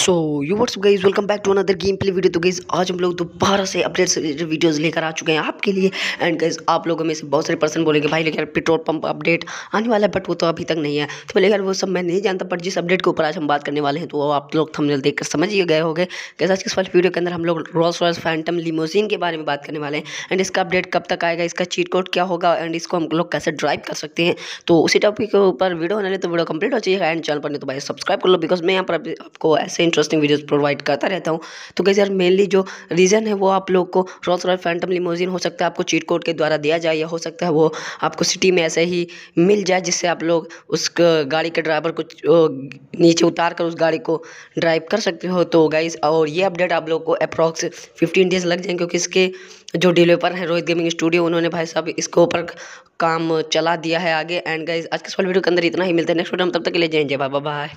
so yours guys welcome back to another game play video तो guys आज हम लोग दोबारा से अपडेट्स रिलेटेड वीडियोस लेकर आ चुके हैं आपके लिए एंड गाइज आप लोगों में से बहुत सारे पर्सन बोलेंगे भाई लेकिन पेट्रोल पंप अपडेट आने वाला है बट वो तो अभी तक नहीं है तो बोले यार वो सब मैं नहीं जानता बट जिस अपडेट के ऊपर आज हम बात करने वाले हैं तो वो आप लोग देख कर समझ ही गए होंगे गैस आज के इस वीडियो के अंदर हम लोग रॉल्स रॉयस फैंटम लिमोजिन के बारे में बात करने वाले हैं एंड इसका अपडेट कब तक आएगा इसका चीट कोड क्या होगा एंड इसको हम लोग कैसे ड्राइव कर सकते हैं तो उसी टॉपिक के ऊपर वीडियो होने तो वीडियो कंप्लीट हो चाहिए एंड चैनल पर नहीं तो भाई सब्सक्राइब कर लो बिकॉज मैं यहाँ पर आपको ऐसे इंटरेस्टिंग वीडियोस प्रोवाइड करता रहता हूँ तो कैसे यार मेनली जो रीज़न है वो आप लोग को रोल्स रॉयल फैंटम लिमोजिन हो सकता है आपको चीट कोड के द्वारा दिया जाए या हो सकता है वो आपको सिटी में ऐसे ही मिल जाए जिससे आप लोग उस गाड़ी के ड्राइवर को नीचे उतार कर उस गाड़ी को ड्राइव कर सकते हो तो गाइज और ये अपडेट आप लोग को अप्रॉक्स फिफ्टीन डेज लग जाएंगे क्योंकि इसके जो डिलीवर हैं रोहित गेमिंग स्टूडियो उन्होंने भाई साहब इसके ऊपर काम चला दिया है आगे एंड गाइज आज के सवाल वीडियो के अंदर इतना ही मिलता है नेक्स्ट वीडियो हम तब तक के लिए जय जय बाबा बाय